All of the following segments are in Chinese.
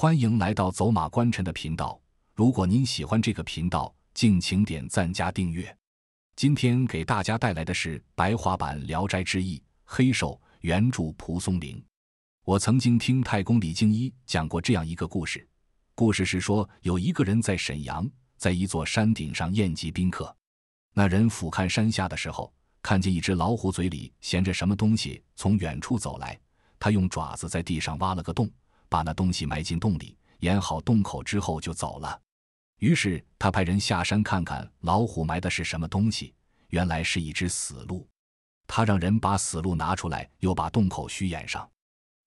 欢迎来到走马观尘的频道。如果您喜欢这个频道，敬请点赞加订阅。今天给大家带来的是白话版《聊斋志异》黑手原著蒲松龄。我曾经听太公李敬一讲过这样一个故事。故事是说，有一个人在沈阳，在一座山顶上宴集宾客。那人俯瞰山下的时候，看见一只老虎嘴里衔着什么东西从远处走来。他用爪子在地上挖了个洞。把那东西埋进洞里，掩好洞口之后就走了。于是他派人下山看看老虎埋的是什么东西。原来是一只死鹿。他让人把死鹿拿出来，又把洞口虚掩上。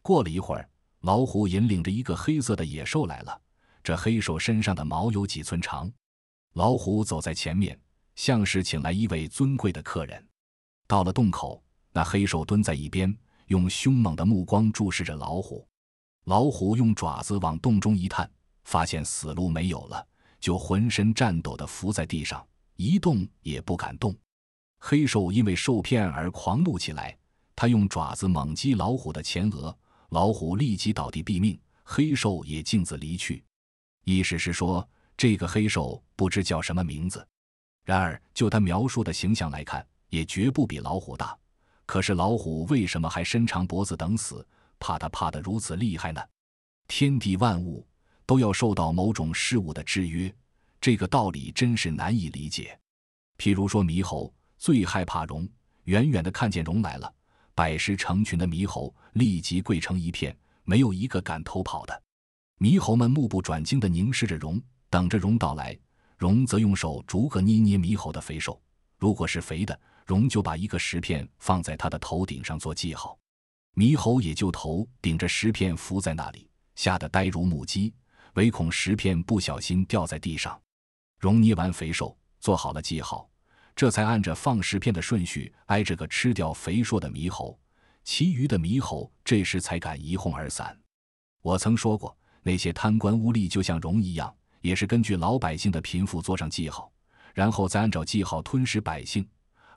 过了一会儿，老虎引领着一个黑色的野兽来了。这黑兽身上的毛有几寸长。老虎走在前面，像是请来一位尊贵的客人。到了洞口，那黑兽蹲在一边，用凶猛的目光注视着老虎。老虎用爪子往洞中一探，发现死路没有了，就浑身颤抖地伏在地上，一动也不敢动。黑兽因为受骗而狂怒起来，他用爪子猛击老虎的前额，老虎立即倒地毙命。黑兽也径自离去。意思是说，这个黑兽不知叫什么名字。然而，就他描述的形象来看，也绝不比老虎大。可是，老虎为什么还伸长脖子等死？怕他怕得如此厉害呢？天地万物都要受到某种事物的制约，这个道理真是难以理解。譬如说，猕猴最害怕容，远远的看见容来了，百十成群的猕猴立即跪成一片，没有一个敢偷跑的。猕猴们目不转睛地凝视着容，等着容到来。容则用手逐个捏捏猕猴的肥瘦，如果是肥的，容就把一个石片放在它的头顶上做记号。猕猴也就头顶着石片伏在那里，吓得呆如木鸡，唯恐石片不小心掉在地上。容捏完肥瘦，做好了记号，这才按着放石片的顺序，挨着个吃掉肥硕的猕猴。其余的猕猴这时才敢一哄而散。我曾说过，那些贪官污吏就像容一样，也是根据老百姓的贫富做上记号，然后再按照记号吞食百姓，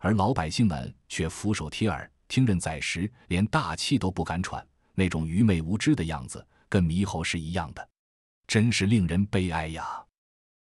而老百姓们却俯首帖耳。听任宰食，连大气都不敢喘，那种愚昧无知的样子，跟猕猴是一样的，真是令人悲哀呀。